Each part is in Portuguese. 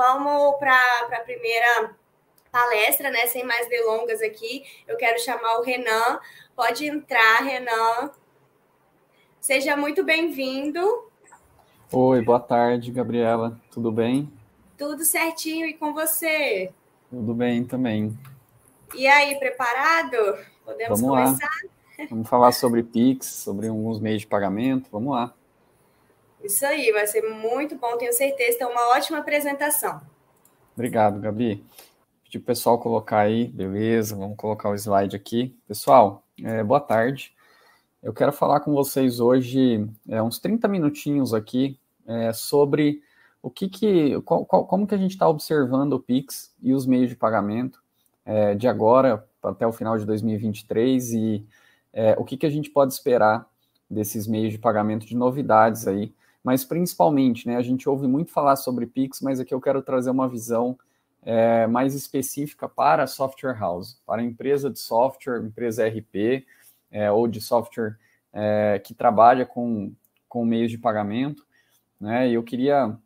vamos para a primeira palestra, né? Sem mais delongas aqui. Eu quero chamar o Renan. Pode entrar, Renan. Seja muito bem-vindo. Oi, boa tarde, Gabriela. Tudo bem? Tudo certinho e com você? Tudo bem também. E aí, preparado? Podemos Vamos começar? Lá. Vamos falar sobre Pix, sobre alguns meios de pagamento. Vamos lá. Isso aí, vai ser muito bom, tenho certeza. Então, uma ótima apresentação. Obrigado, Gabi. Pedi o pessoal colocar aí, beleza, vamos colocar o slide aqui. Pessoal, é, boa tarde. Eu quero falar com vocês hoje, é, uns 30 minutinhos aqui, é, sobre o que que, qual, qual, como que a gente está observando o PIX e os meios de pagamento é, de agora até o final de 2023 e é, o que que a gente pode esperar desses meios de pagamento de novidades aí mas principalmente, né, a gente ouve muito falar sobre Pix, mas aqui eu quero trazer uma visão é, mais específica para a software house, para a empresa de software, empresa RP, é, ou de software é, que trabalha com, com meios de pagamento, né, e eu queria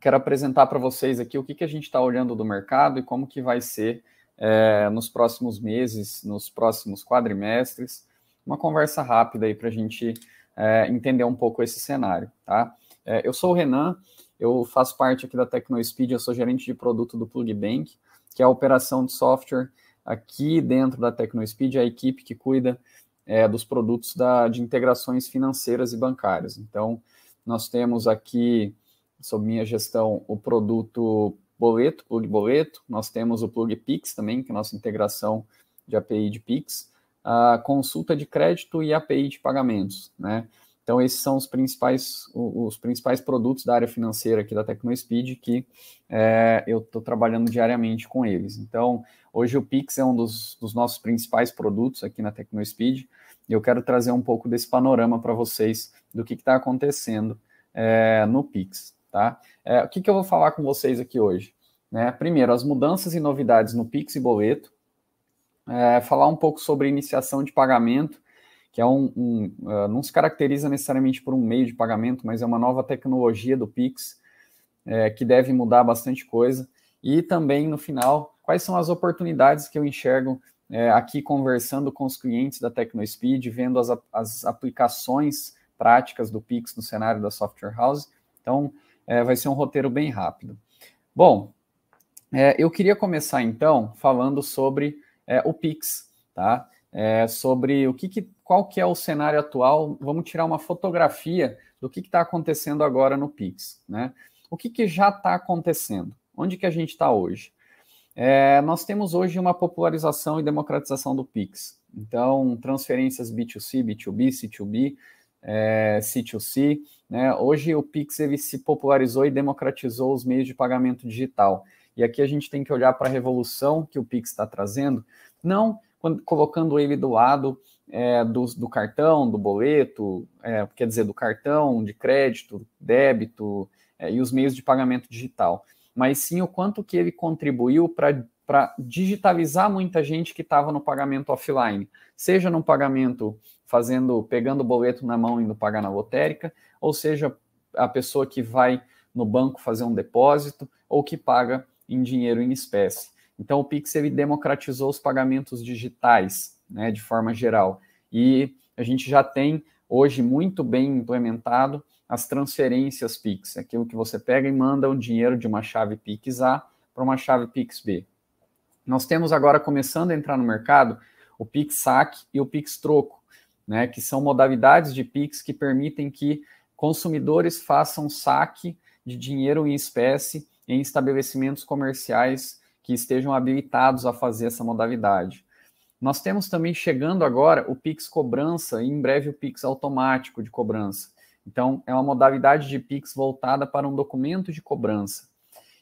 quero apresentar para vocês aqui o que, que a gente está olhando do mercado e como que vai ser é, nos próximos meses, nos próximos quadrimestres, uma conversa rápida aí para a gente é, entender um pouco esse cenário, tá? É, eu sou o Renan, eu faço parte aqui da TecnoSpeed, eu sou gerente de produto do PlugBank, que é a operação de software aqui dentro da TecnoSpeed, é a equipe que cuida é, dos produtos da, de integrações financeiras e bancárias. Então, nós temos aqui, sob minha gestão, o produto boleto, Plug Boleto, nós temos o Plug Pix também, que é a nossa integração de API de Pix, a consulta de crédito e API de pagamentos, né? Então, esses são os principais, os principais produtos da área financeira aqui da TecnoSpeed que é, eu estou trabalhando diariamente com eles. Então, hoje o Pix é um dos, dos nossos principais produtos aqui na TecnoSpeed e eu quero trazer um pouco desse panorama para vocês do que está acontecendo é, no Pix. Tá? É, o que, que eu vou falar com vocês aqui hoje? Né? Primeiro, as mudanças e novidades no Pix e boleto é, falar um pouco sobre iniciação de pagamento, que é um, um uh, não se caracteriza necessariamente por um meio de pagamento, mas é uma nova tecnologia do Pix é, que deve mudar bastante coisa. E também no final, quais são as oportunidades que eu enxergo é, aqui conversando com os clientes da TecnoSpeed, vendo as, as aplicações práticas do Pix no cenário da software house. Então, é, vai ser um roteiro bem rápido. Bom, é, eu queria começar então falando sobre é, o Pix, tá? É, sobre o que, que, qual que é o cenário atual. Vamos tirar uma fotografia do que está acontecendo agora no Pix, né? O que, que já está acontecendo? Onde que a gente está hoje? É, nós temos hoje uma popularização e democratização do Pix. Então, transferências B2C, B2B, C2B, é, C2C. Né? Hoje o Pix ele se popularizou e democratizou os meios de pagamento digital e aqui a gente tem que olhar para a revolução que o Pix está trazendo, não quando, colocando ele do lado é, do, do, cartão, do boleto, é, quer dizer, do cartão, de crédito, débito é, e os meios de pagamento digital, mas sim o quanto que ele contribuiu para digitalizar muita gente que estava no pagamento offline, seja no pagamento fazendo, pegando o boleto na mão e indo pagar na lotérica, ou seja, a pessoa que vai no banco fazer um depósito ou que paga em dinheiro em espécie. Então, o Pix ele democratizou os pagamentos digitais, né, de forma geral. E a gente já tem hoje muito bem implementado as transferências Pix, é aquilo que você pega e manda o dinheiro de uma chave Pix A para uma chave Pix B. Nós temos agora começando a entrar no mercado o Pix Saque e o Pix Troco, né, que são modalidades de Pix que permitem que consumidores façam saque de dinheiro em espécie em estabelecimentos comerciais que estejam habilitados a fazer essa modalidade. Nós temos também chegando agora o Pix cobrança e em breve o Pix automático de cobrança. Então, é uma modalidade de Pix voltada para um documento de cobrança.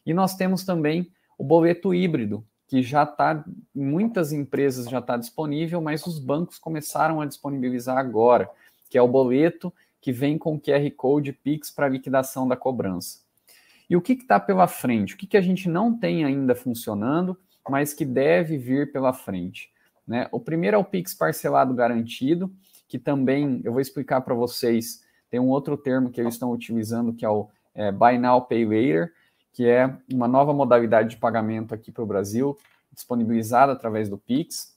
E nós temos também o boleto híbrido, que já está, muitas empresas já está disponível, mas os bancos começaram a disponibilizar agora, que é o boleto que vem com QR Code Pix para liquidação da cobrança. E o que está pela frente? O que, que a gente não tem ainda funcionando, mas que deve vir pela frente? Né? O primeiro é o Pix parcelado garantido, que também eu vou explicar para vocês. Tem um outro termo que eles estão utilizando que é o é, Buy Now Pay Later, que é uma nova modalidade de pagamento aqui para o Brasil, disponibilizada através do Pix.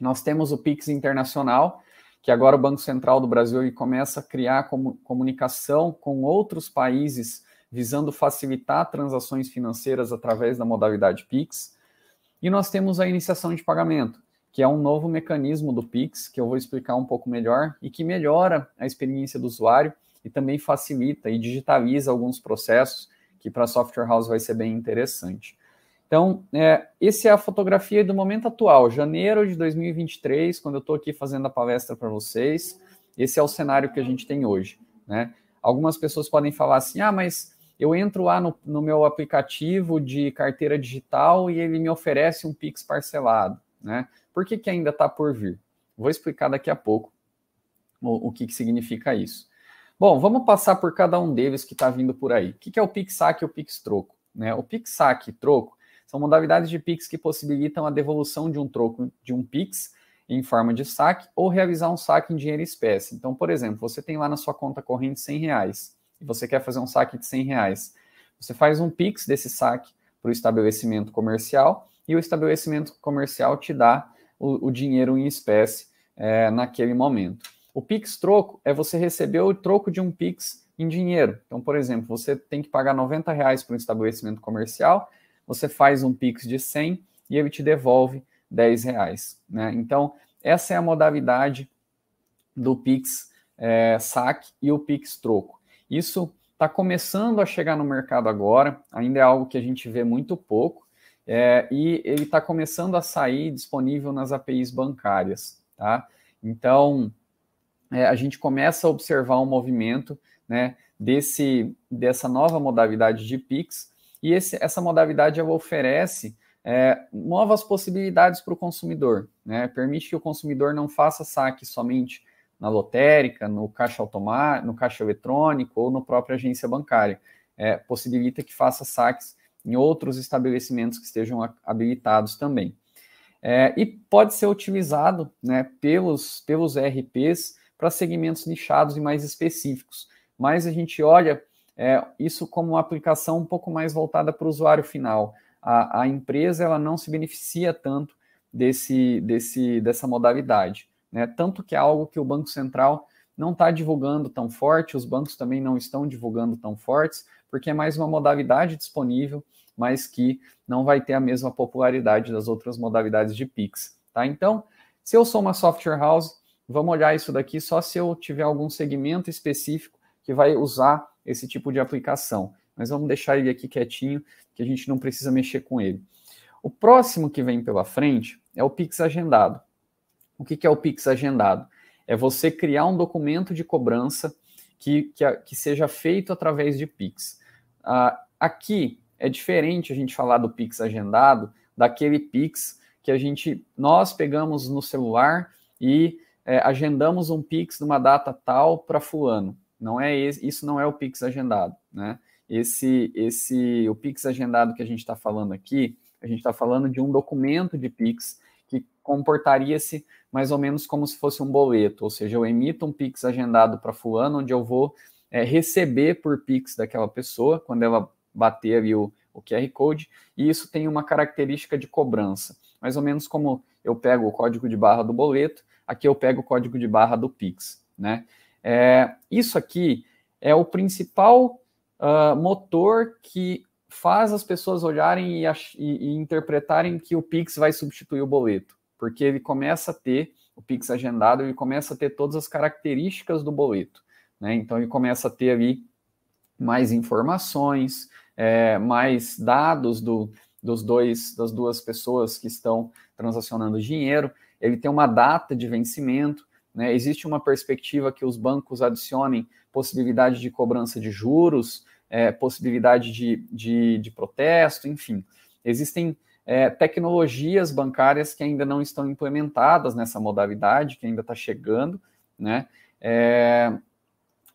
Nós temos o Pix internacional, que agora o Banco Central do Brasil ele começa a criar como, comunicação com outros países visando facilitar transações financeiras através da modalidade Pix. E nós temos a iniciação de pagamento, que é um novo mecanismo do Pix, que eu vou explicar um pouco melhor e que melhora a experiência do usuário e também facilita e digitaliza alguns processos, que para a software house vai ser bem interessante. Então, é, essa é a fotografia do momento atual, janeiro de 2023, quando eu estou aqui fazendo a palestra para vocês. Esse é o cenário que a gente tem hoje. Né? Algumas pessoas podem falar assim: ah, mas eu entro lá no, no, meu aplicativo de carteira digital e ele me oferece um Pix parcelado, né? Por que, que ainda está por vir? Vou explicar daqui a pouco o, o que, que significa isso. Bom, vamos passar por cada um deles que está vindo por aí. O que, que é o Pix Saque e o Pix Troco? Né? O Pix Saque e Troco são modalidades de Pix que possibilitam a devolução de um troco de um Pix em forma de saque ou realizar um saque em dinheiro espécie. Então, por exemplo, você tem lá na sua conta corrente 100 reais você quer fazer um saque de 100 reais. Você faz um Pix desse saque para o estabelecimento comercial e o estabelecimento comercial te dá o, o dinheiro em espécie é, naquele momento. O Pix troco é você receber o troco de um Pix em dinheiro. Então, por exemplo, você tem que pagar 90 reais para um estabelecimento comercial, você faz um Pix de 100 e ele te devolve 10 reais. Né? Então, essa é a modalidade do Pix é, saque e o Pix troco. Isso está começando a chegar no mercado agora, ainda é algo que a gente vê muito pouco, é, e ele está começando a sair disponível nas APIs bancárias, tá? Então, é, a gente começa a observar um movimento, né, desse, dessa nova modalidade de PIX, e esse, essa modalidade oferece é, novas possibilidades para o consumidor, né? Permite que o consumidor não faça saque somente na lotérica, no caixa automático, no caixa eletrônico ou na própria agência bancária. É, possibilita que faça saques em outros estabelecimentos que estejam habilitados também. É, e pode ser utilizado né, pelos, pelos ERPs para segmentos nichados e mais específicos. Mas a gente olha é, isso como uma aplicação um pouco mais voltada para o usuário final. A, a empresa ela não se beneficia tanto desse, desse, dessa modalidade. Né? Tanto que é algo que o Banco Central não está divulgando tão forte, os bancos também não estão divulgando tão fortes, porque é mais uma modalidade disponível, mas que não vai ter a mesma popularidade das outras modalidades de Pix. Tá? Então, se eu sou uma software house, vamos olhar isso daqui só se eu tiver algum segmento específico que vai usar esse tipo de aplicação. Mas vamos deixar ele aqui quietinho, que a gente não precisa mexer com ele. O próximo que vem pela frente é o Pix agendado. O que, que é o Pix agendado? É você criar um documento de cobrança que, que, que seja feito através de Pix. Uh, aqui é diferente a gente falar do Pix agendado daquele Pix que a gente nós pegamos no celular e é, agendamos um Pix numa data tal para fulano. Não é esse, isso não é o Pix agendado, né? Esse esse o Pix agendado que a gente está falando aqui, a gente está falando de um documento de Pix comportaria-se mais ou menos como se fosse um boleto, ou seja, eu emito um Pix agendado para fulano, onde eu vou é, receber por Pix daquela pessoa, quando ela bater ali o, o QR Code, e isso tem uma característica de cobrança. Mais ou menos como eu pego o código de barra do boleto, aqui eu pego o código de barra do Pix. Né? É, isso aqui é o principal uh, motor que faz as pessoas olharem e, e, e interpretarem que o Pix vai substituir o boleto porque ele começa a ter o Pix agendado, ele começa a ter todas as características do boleto. Né? Então ele começa a ter ali mais informações, é, mais dados do, dos dois das duas pessoas que estão transacionando dinheiro. Ele tem uma data de vencimento. Né? Existe uma perspectiva que os bancos adicionem possibilidade de cobrança de juros, é, possibilidade de, de, de protesto, enfim. Existem é, tecnologias bancárias que ainda não estão implementadas nessa modalidade, que ainda está chegando, né? É,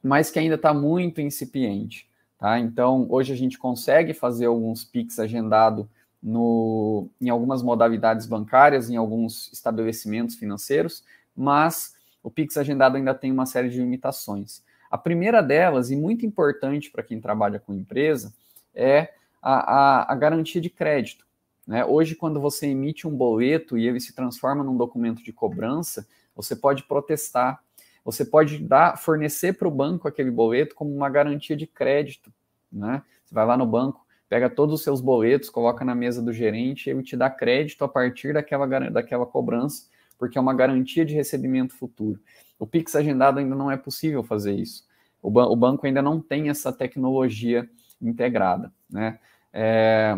mas que ainda está muito incipiente. Tá? Então, hoje a gente consegue fazer alguns PIX agendado no, em algumas modalidades bancárias, em alguns estabelecimentos financeiros, mas o PIX agendado ainda tem uma série de limitações. A primeira delas, e muito importante para quem trabalha com empresa, é a, a, a, garantia de crédito. Né? Hoje, quando você emite um boleto e ele se transforma num documento de cobrança, você pode protestar, você pode dar, fornecer para o banco aquele boleto como uma garantia de crédito. Né? Você vai lá no banco, pega todos os seus boletos, coloca na mesa do gerente, ele te dá crédito a partir daquela, daquela cobrança, porque é uma garantia de recebimento futuro. O Pix agendado ainda não é possível fazer isso. O, ba o banco ainda não tem essa tecnologia integrada. Né? É,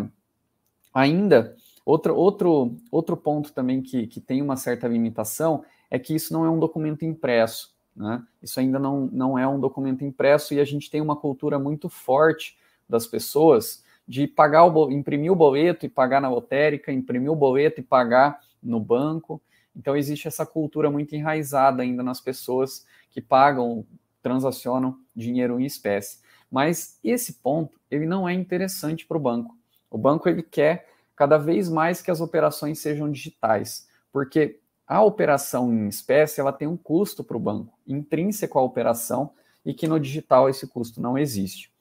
Ainda, outro, outro, outro ponto também que, que tem uma certa limitação é que isso não é um documento impresso. Né? Isso ainda não, não é um documento impresso e a gente tem uma cultura muito forte das pessoas de pagar o imprimir o boleto e pagar na lotérica, imprimir o boleto e pagar no banco. Então existe essa cultura muito enraizada ainda nas pessoas que pagam, transacionam dinheiro em espécie. Mas esse ponto ele não é interessante para o banco. O banco ele quer cada vez mais que as operações sejam digitais, porque a operação em espécie ela tem um custo para o banco, intrínseco à operação, e que no digital esse custo não existe.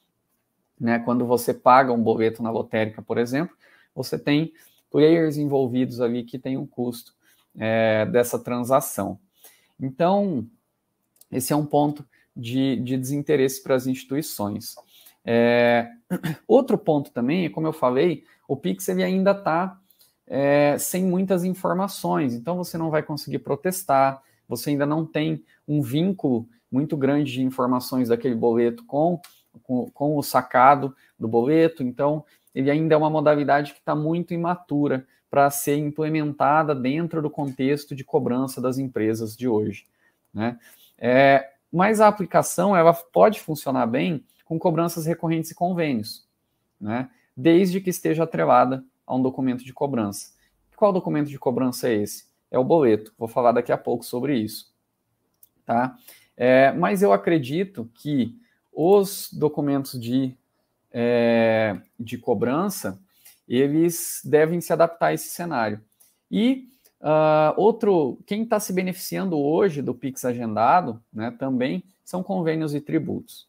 Né? Quando você paga um boleto na lotérica, por exemplo, você tem players envolvidos ali que tem um custo é, dessa transação. Então, esse é um ponto de, de desinteresse para as instituições. É... Outro ponto também é, como eu falei, o Pix ele ainda está é, sem muitas informações, então você não vai conseguir protestar, você ainda não tem um vínculo muito grande de informações daquele boleto com, com, com o sacado do boleto, então ele ainda é uma modalidade que está muito imatura para ser implementada dentro do contexto de cobrança das empresas de hoje. Né? É, mas a aplicação ela pode funcionar bem com cobranças recorrentes e convênios, né? desde que esteja atrelada a um documento de cobrança. Qual documento de cobrança é esse? É o boleto. Vou falar daqui a pouco sobre isso. Tá? É, mas eu acredito que os documentos de, é, de cobrança, eles devem se adaptar a esse cenário. E uh, outro, quem está se beneficiando hoje do PIX agendado, né, também são convênios e tributos.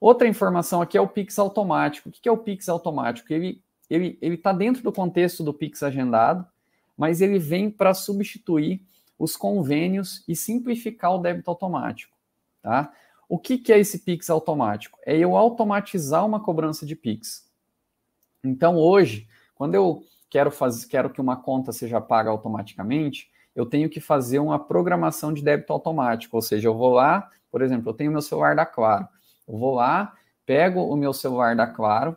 Outra informação aqui é o Pix automático. O que é o Pix automático? Ele está ele, ele tá dentro do contexto do Pix agendado, mas ele vem para substituir os convênios e simplificar o débito automático. Tá? O que, que é esse Pix automático? É eu automatizar uma cobrança de Pix. Então, hoje, quando eu quero, fazer, quero que uma conta seja paga automaticamente, eu tenho que fazer uma programação de débito automático. Ou seja, eu vou lá, por exemplo, eu tenho meu celular da Claro eu vou lá, pego o meu celular da Claro,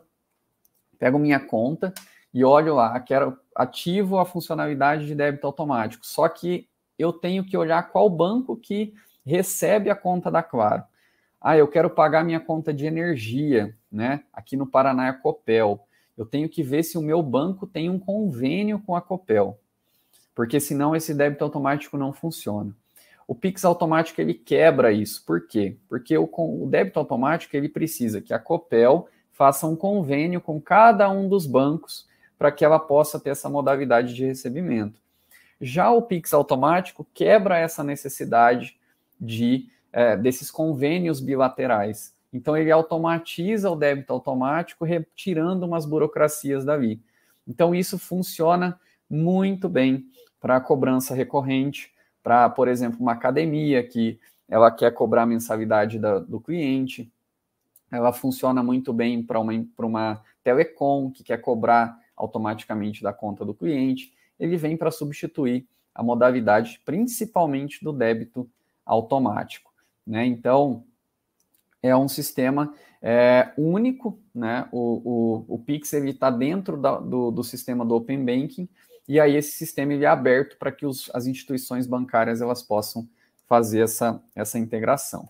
pego minha conta e olho lá, quero ativo a funcionalidade de débito automático. Só que eu tenho que olhar qual banco que recebe a conta da Claro. Ah, eu quero pagar minha conta de energia, né? Aqui no Paraná é Copel. Eu tenho que ver se o meu banco tem um convênio com a Copel, porque senão esse débito automático não funciona. O Pix automático ele quebra isso. Por quê? Porque o, o débito automático ele precisa que a Copel faça um convênio com cada um dos bancos para que ela possa ter essa modalidade de recebimento. Já o Pix automático quebra essa necessidade de é, desses convênios bilaterais. Então ele automatiza o débito automático, retirando umas burocracias dali. Então isso funciona muito bem para a cobrança recorrente para, por exemplo, uma academia que ela quer cobrar a mensalidade da, do cliente. Ela funciona muito bem para uma, uma telecom que quer cobrar automaticamente da conta do cliente. Ele vem para substituir a modalidade, principalmente do débito automático. Né? Então, é um sistema é, único, né? o, o, o Pix está dentro da, do, do sistema do Open Banking, e aí esse sistema ele é aberto para que os, as instituições bancárias elas possam fazer essa, essa integração.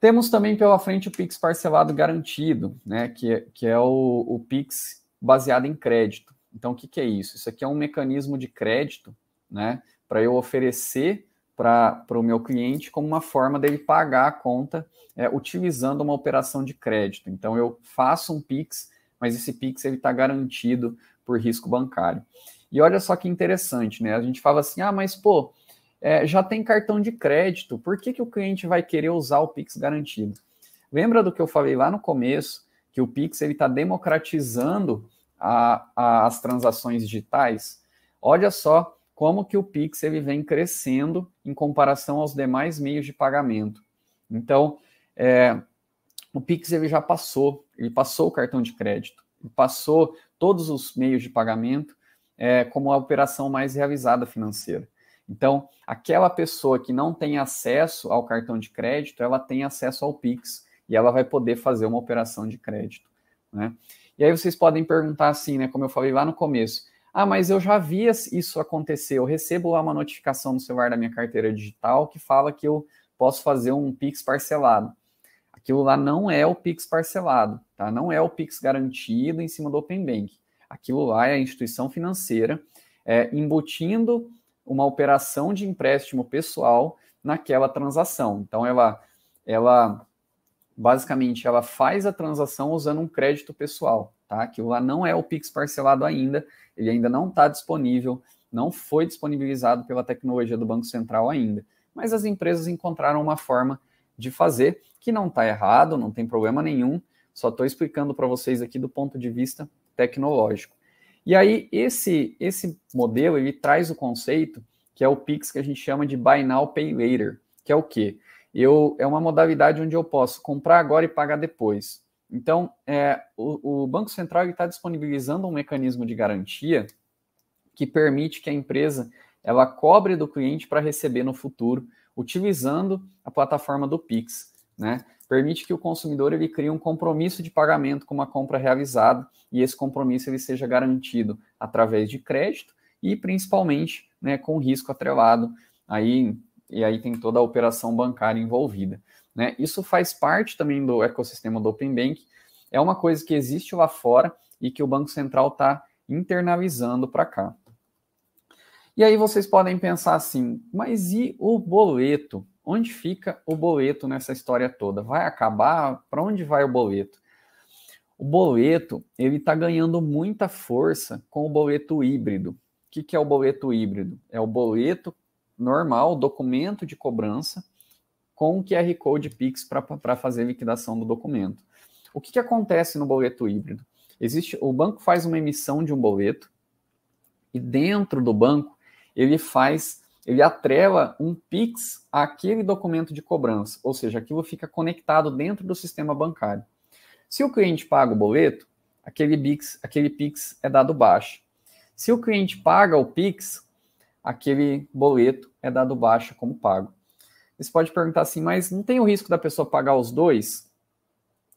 Temos também pela frente o PIX parcelado garantido, né, que, é, que é o, o PIX baseado em crédito. Então, o que, que é isso? Isso aqui é um mecanismo de crédito né, para eu oferecer para o meu cliente como uma forma dele pagar a conta é, utilizando uma operação de crédito. Então, eu faço um PIX, mas esse PIX está garantido por risco bancário. E olha só que interessante, né? A gente fala assim, ah, mas pô, é, já tem cartão de crédito, por que, que o cliente vai querer usar o Pix garantido? Lembra do que eu falei lá no começo, que o Pix está democratizando a, a, as transações digitais? Olha só como que o Pix ele vem crescendo em comparação aos demais meios de pagamento. Então, é, o Pix ele já passou, ele passou o cartão de crédito passou todos os meios de pagamento é, como a operação mais realizada financeira. Então, aquela pessoa que não tem acesso ao cartão de crédito, ela tem acesso ao Pix e ela vai poder fazer uma operação de crédito. Né? E aí vocês podem perguntar assim, né? Como eu falei lá no começo, ah, mas eu já vi isso acontecer, eu recebo lá uma notificação no celular da minha carteira digital que fala que eu posso fazer um Pix parcelado. Aquilo lá não é o Pix parcelado, tá? Não é o Pix garantido em cima do Open Bank. Aquilo lá é a instituição financeira é, embutindo uma operação de empréstimo pessoal naquela transação. Então ela, ela basicamente ela faz a transação usando um crédito pessoal, tá? Aquilo lá não é o Pix parcelado ainda, ele ainda não está disponível, não foi disponibilizado pela tecnologia do Banco Central ainda. Mas as empresas encontraram uma forma de fazer, que não está errado, não tem problema nenhum, só estou explicando para vocês aqui do ponto de vista tecnológico. E aí, esse, esse modelo, ele traz o conceito que é o Pix que a gente chama de Buy Now, Pay Later, que é o quê? Eu, é uma modalidade onde eu posso comprar agora e pagar depois. Então, é, o, o Banco Central está disponibilizando um mecanismo de garantia que permite que a empresa ela cobre do cliente para receber no futuro utilizando a plataforma do Pix, né? Permite que o consumidor ele crie um compromisso de pagamento com uma compra realizada e esse compromisso ele seja garantido através de crédito e principalmente, né, com risco atrelado. Aí e aí tem toda a operação bancária envolvida, né? Isso faz parte também do ecossistema do Open Bank. É uma coisa que existe lá fora e que o Banco Central está internalizando para cá. E aí vocês podem pensar assim, mas e o boleto? Onde fica o boleto nessa história toda? Vai acabar? Para onde vai o boleto? O boleto ele está ganhando muita força com o boleto híbrido. O que, que é o boleto híbrido? É o boleto normal, documento de cobrança, com o QR Code Pix para fazer liquidação do documento. O que, que acontece no boleto híbrido? Existe, o banco faz uma emissão de um boleto e dentro do banco ele faz, ele atrela um PIX àquele documento de cobrança, ou seja, aquilo fica conectado dentro do sistema bancário. Se o cliente paga o boleto, aquele PIX, aquele PIX é dado baixo. Se o cliente paga o PIX, aquele boleto é dado baixo como pago. Você pode perguntar assim, mas não tem o risco da pessoa pagar os dois?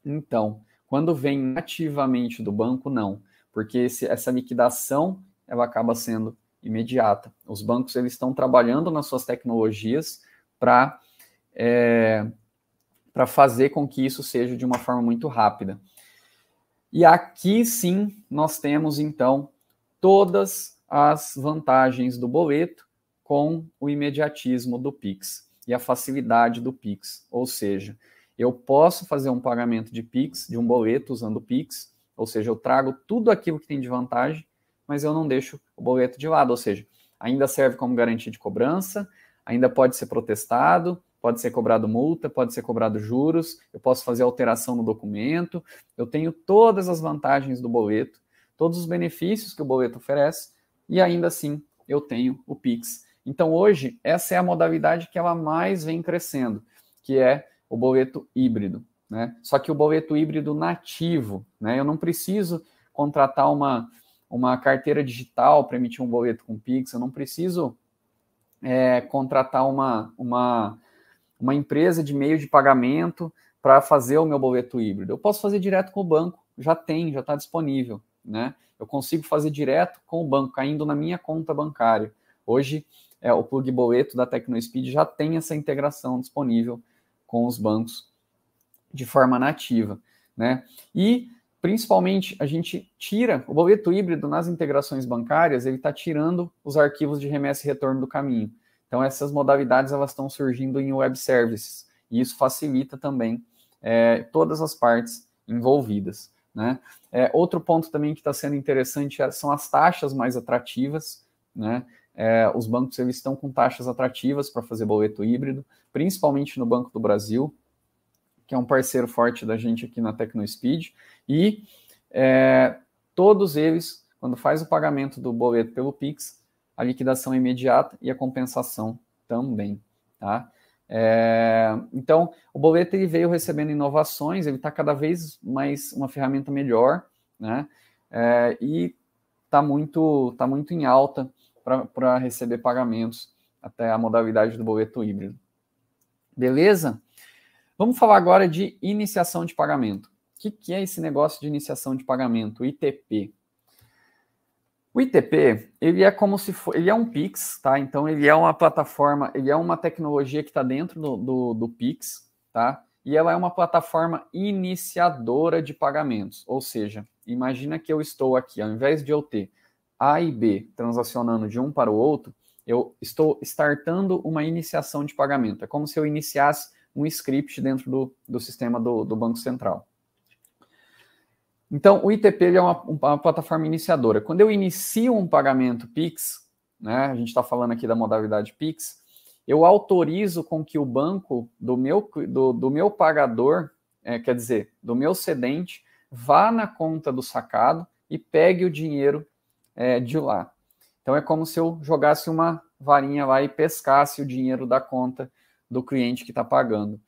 Então, quando vem ativamente do banco, não, porque esse, essa liquidação ela acaba sendo imediata. Os bancos eles estão trabalhando nas suas tecnologias para é, para fazer com que isso seja de uma forma muito rápida. E aqui sim nós temos então todas as vantagens do boleto com o imediatismo do Pix e a facilidade do Pix, ou seja, eu posso fazer um pagamento de Pix, de um boleto usando o Pix, ou seja, eu trago tudo aquilo que tem de vantagem mas eu não deixo o boleto de lado, ou seja, ainda serve como garantia de cobrança, ainda pode ser protestado, pode ser cobrado multa, pode ser cobrado juros, eu posso fazer alteração no documento, eu tenho todas as vantagens do boleto, todos os benefícios que o boleto oferece e ainda assim eu tenho o Pix. Então hoje essa é a modalidade que ela mais vem crescendo, que é o boleto híbrido, né? Só que o boleto híbrido nativo, né? Eu não preciso contratar uma uma carteira digital para emitir um boleto com Pix, eu não preciso é, contratar uma, uma, uma empresa de meio de pagamento para fazer o meu boleto híbrido. Eu posso fazer direto com o banco, já tem, já está disponível, né? Eu consigo fazer direto com o banco, caindo na minha conta bancária. Hoje, é, o plug boleto da TecnoSpeed já tem essa integração disponível com os bancos de forma nativa, né? E principalmente a gente tira o boleto híbrido nas integrações bancárias, ele está tirando os arquivos de remessa e retorno do caminho. Então essas modalidades elas estão surgindo em web services e isso facilita também é, todas as partes envolvidas. Né? É, outro ponto também que está sendo interessante é, são as taxas mais atrativas. Né? É, os bancos eles estão com taxas atrativas para fazer boleto híbrido, principalmente no Banco do Brasil que é um parceiro forte da gente aqui na TecnoSpeed, e é, todos eles, quando faz o pagamento do boleto pelo Pix, a liquidação é imediata e a compensação também, tá? É, então, o boleto ele veio recebendo inovações, ele está cada vez mais uma ferramenta melhor, né? É, e está muito, tá muito em alta para receber pagamentos até a modalidade do boleto híbrido. Beleza? Vamos falar agora de iniciação de pagamento. O que, que é esse negócio de iniciação de pagamento, O ITP? O ITP, ele é como se for, ele é um Pix, tá? Então ele é uma plataforma, ele é uma tecnologia que está dentro do, do, do, Pix, tá? E ela é uma plataforma iniciadora de pagamentos. Ou seja, imagina que eu estou aqui, ao invés de eu ter A e B transacionando de um para o outro, eu estou startando uma iniciação de pagamento. É como se eu iniciasse um script dentro do, do sistema do, do Banco Central. Então, o ITP é uma, uma, plataforma iniciadora. Quando eu inicio um pagamento PIX, né, a gente está falando aqui da modalidade PIX, eu autorizo com que o banco do meu, do, do meu pagador, é, quer dizer, do meu cedente, vá na conta do sacado e pegue o dinheiro é, de lá. Então, é como se eu jogasse uma varinha lá e pescasse o dinheiro da conta do cliente que está pagando.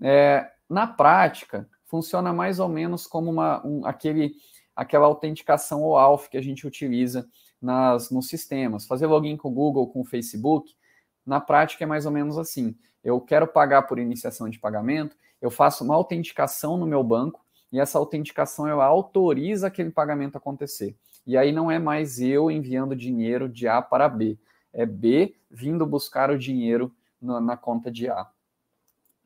É, na prática, funciona mais ou menos como uma, um, aquele, aquela autenticação OAuth que a gente utiliza nas, nos sistemas. Fazer login com o Google, com o Facebook, na prática é mais ou menos assim. Eu quero pagar por iniciação de pagamento, eu faço uma autenticação no meu banco e essa autenticação ela autoriza aquele pagamento acontecer. E aí não é mais eu enviando dinheiro de A para B, é B vindo buscar o dinheiro na, na conta de A.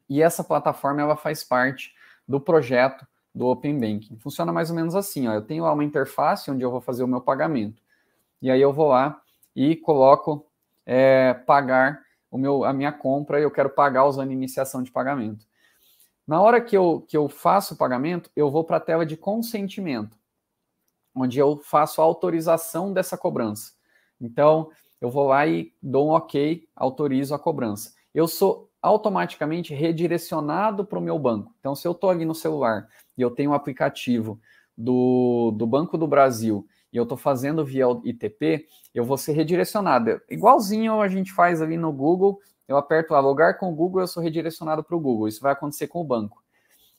E essa plataforma ela faz parte do projeto do Open Banking. Funciona mais ou menos assim, ó, eu tenho lá uma interface onde eu vou fazer o meu pagamento. E aí eu vou lá e coloco é, pagar o meu, a minha compra e eu quero pagar usando iniciação de pagamento. Na hora que eu, que eu faço o pagamento, eu vou para a tela de consentimento, onde eu faço a autorização dessa cobrança. Então, eu vou lá e dou um ok, autorizo a cobrança. Eu sou automaticamente redirecionado para o meu banco. Então, se eu estou ali no celular e eu tenho um aplicativo do, do Banco do Brasil e eu estou fazendo via ITP, eu vou ser redirecionado. Igualzinho a gente faz ali no Google, eu aperto lá logar com o Google, eu sou redirecionado para o Google. Isso vai acontecer com o banco.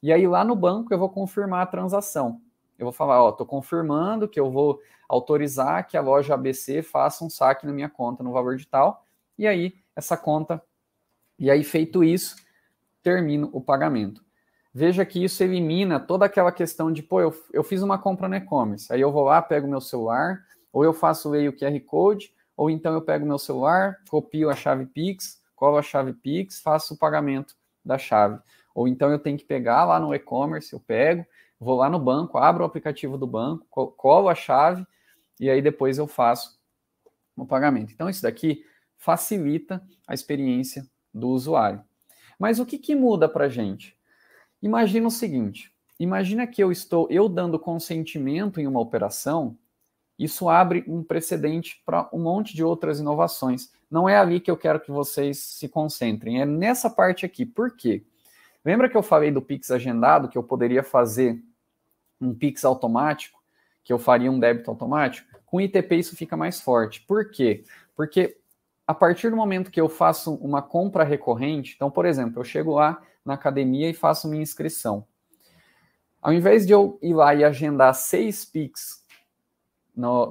E aí lá no banco eu vou confirmar a transação. Eu vou falar, ó, estou confirmando que eu vou autorizar que a loja ABC faça um saque na minha conta no valor de tal, e aí essa conta, e aí feito isso, termino o pagamento. Veja que isso elimina toda aquela questão de, pô, eu, eu fiz uma compra no e-commerce, aí eu vou lá, pego meu celular, ou eu faço, o QR Code, ou então eu pego meu celular, copio a chave Pix, colo a chave Pix, faço o pagamento da chave. Ou então eu tenho que pegar lá no e-commerce, eu pego, vou lá no banco, abro o aplicativo do banco, colo a chave e aí depois eu faço o pagamento. Então, isso daqui facilita a experiência do usuário. Mas o que, que muda para a gente? Imagina o seguinte: imagina que eu estou eu dando consentimento em uma operação, isso abre um precedente para um monte de outras inovações. Não é ali que eu quero que vocês se concentrem, é nessa parte aqui. Por quê? Lembra que eu falei do Pix agendado que eu poderia fazer um Pix automático, que eu faria um débito automático, com ITP isso fica mais forte. Por quê? Porque a partir do momento que eu faço uma compra recorrente, então, por exemplo, eu chego lá na academia e faço minha inscrição. Ao invés de eu ir lá e agendar seis PIX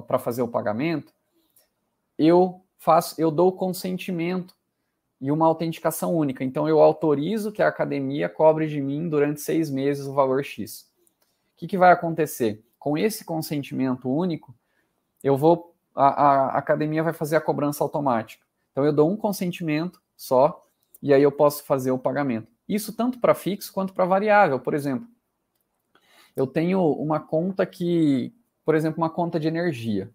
para fazer o pagamento, eu faço, eu dou consentimento e uma autenticação única. Então, eu autorizo que a academia cobre de mim durante seis meses o valor X. O que, que vai acontecer? Com esse consentimento único, eu vou. A, a academia vai fazer a cobrança automática. Então eu dou um consentimento só e aí eu posso fazer o pagamento. Isso tanto para fixo quanto para variável. Por exemplo, eu tenho uma conta que, por exemplo, uma conta de energia.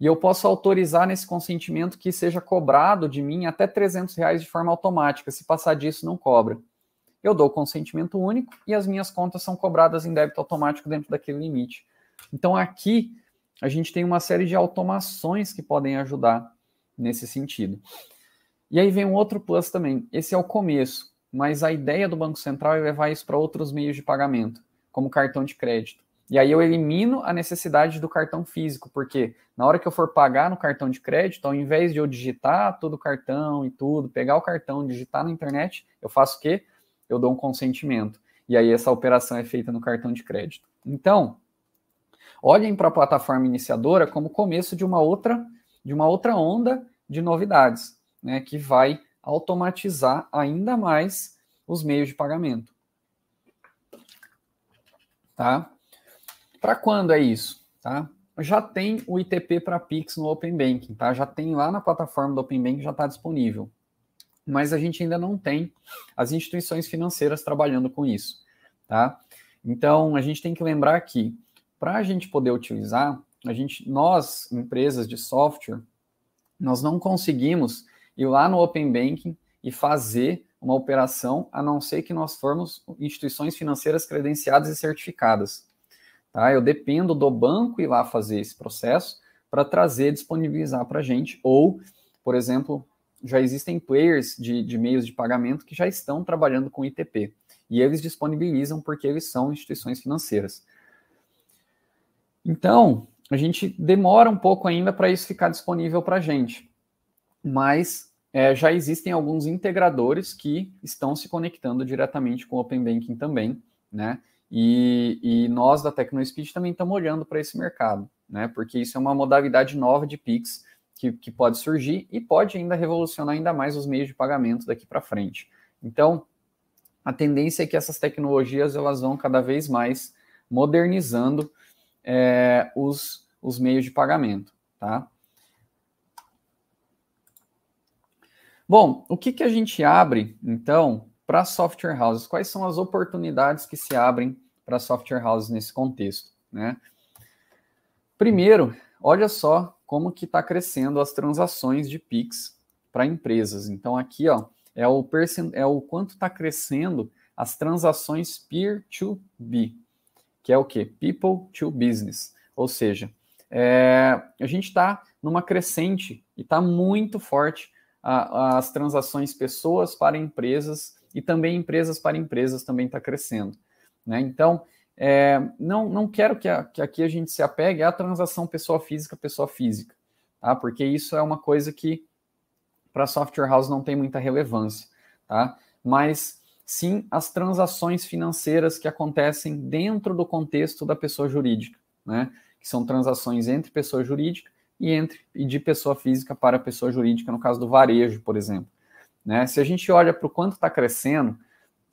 E eu posso autorizar nesse consentimento que seja cobrado de mim até 300 reais de forma automática. Se passar disso, não cobra eu dou consentimento único e as minhas contas são cobradas em débito automático dentro daquele limite. Então aqui a gente tem uma série de automações que podem ajudar nesse sentido. E aí vem um outro plus também. Esse é o começo, mas a ideia do Banco Central é levar isso para outros meios de pagamento, como cartão de crédito. E aí eu elimino a necessidade do cartão físico, porque na hora que eu for pagar no cartão de crédito, ao invés de eu digitar todo o cartão e tudo, pegar o cartão, digitar na internet, eu faço o quê? eu dou um consentimento. E aí essa operação é feita no cartão de crédito. Então, olhem para a plataforma iniciadora como começo de uma outra, de uma outra onda de novidades, né, que vai automatizar ainda mais os meios de pagamento. Tá? Para quando é isso? Tá? Já tem o ITP para Pix no Open Banking, tá? Já tem lá na plataforma do Open Banking, já está disponível mas a gente ainda não tem as instituições financeiras trabalhando com isso, tá? Então, a gente tem que lembrar que para a gente poder utilizar, a gente, nós, empresas de software, nós não conseguimos ir lá no Open Banking e fazer uma operação, a não ser que nós formos instituições financeiras credenciadas e certificadas. Tá? Eu dependo do banco ir lá fazer esse processo para trazer, disponibilizar para a gente, ou, por exemplo, já existem players de, de meios de pagamento que já estão trabalhando com ITP. E eles disponibilizam porque eles são instituições financeiras. Então, a gente demora um pouco ainda para isso ficar disponível para a gente. Mas é, já existem alguns integradores que estão se conectando diretamente com o Open Banking também, né? E, e nós da TecnoSpeed também estamos olhando para esse mercado, né? Porque isso é uma modalidade nova de Pix que, que pode surgir e pode ainda revolucionar ainda mais os meios de pagamento daqui para frente. Então, a tendência é que essas tecnologias elas vão cada vez mais modernizando é, os, os meios de pagamento, tá? Bom, o que, que a gente abre, então, para software houses? Quais são as oportunidades que se abrem para software houses nesse contexto, né? Primeiro, Olha só como que está crescendo as transações de Pix para empresas. Então aqui ó, é, o percent... é o quanto está crescendo as transações peer-to-be, que é o que? People to business. Ou seja, é... a gente está numa crescente e está muito forte a, as transações pessoas para empresas e também empresas para empresas também está crescendo. Né? Então, é, não, não quero que, a, que, aqui a gente se apegue à transação pessoa física, pessoa física, tá? Porque isso é uma coisa que para software house não tem muita relevância, tá? Mas sim as transações financeiras que acontecem dentro do contexto da pessoa jurídica, né? Que são transações entre pessoa jurídica e entre e de pessoa física para pessoa jurídica, no caso do varejo, por exemplo. Né? Se a gente olha para o quanto está crescendo,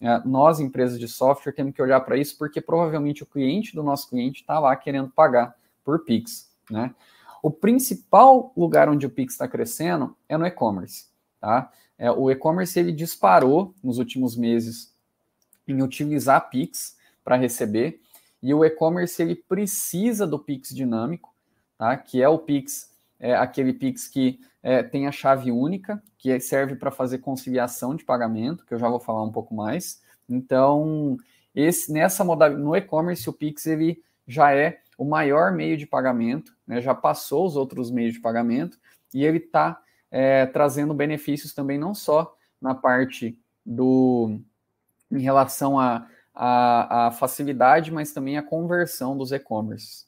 é, nós, empresas de software, temos que olhar para isso, porque provavelmente o cliente do nosso cliente está lá querendo pagar por Pix. Né? O principal lugar onde o Pix está crescendo é no e-commerce. Tá? É, o e-commerce ele disparou nos últimos meses em utilizar Pix para receber, e o e-commerce ele precisa do Pix dinâmico, tá? que é o Pix é, aquele Pix que é, tem a chave única, que é, serve para fazer conciliação de pagamento, que eu já vou falar um pouco mais. Então, esse, nessa modalidade, no e-commerce, o Pix ele já é o maior meio de pagamento, né, já passou os outros meios de pagamento, e ele está é, trazendo benefícios também não só na parte do em relação à a, a, a, facilidade, mas também a conversão dos e-commerces.